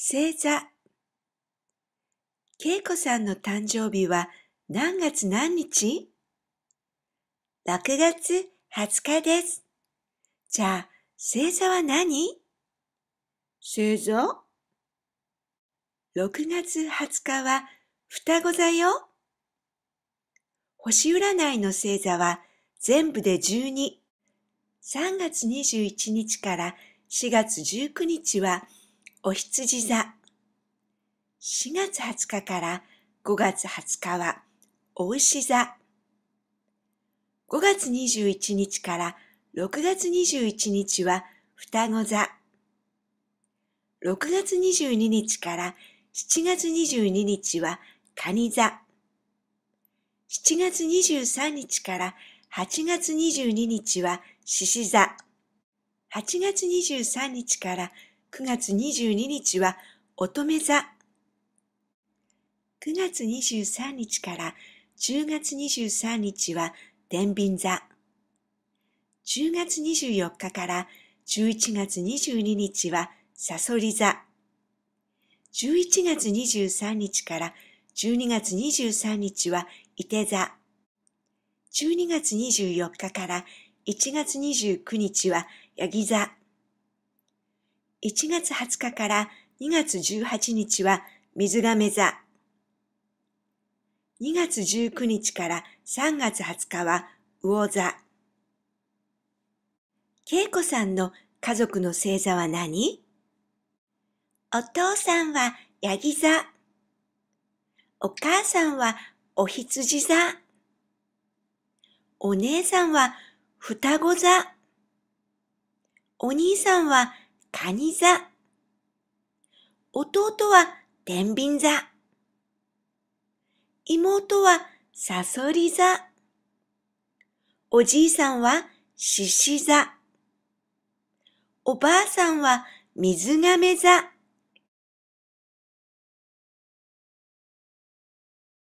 星座。恵子さんの誕生日は何月何日 ?6 月20日です。じゃあ、星座は何星座 ?6 月20日は双子座よ。星占いの星座は全部で12。3月21日から4月19日はお羊座。4月20日から5月20日は、お牛座。5月21日から6月21日は、双子座。6月22日から7月22日は、蟹座。7月23日から8月22日は獅子座。8月23日から9月22日は乙女座。9月23日から10月23日は天秤座。10月24日から11月22日はサソリ座。11月23日から12月23日は伊手座。12月24日から1月29日はヤギ座。1月20日から2月18日は水亀座。2月19日から3月20日は魚座。恵子さんの家族の星座は何お父さんはヤギ座。お母さんはお羊座。お姉さんは双子座。お兄さんは谷座。弟は天秤座。妹はサソリ座。おじいさんは獅子座。おばあさんは水亀座。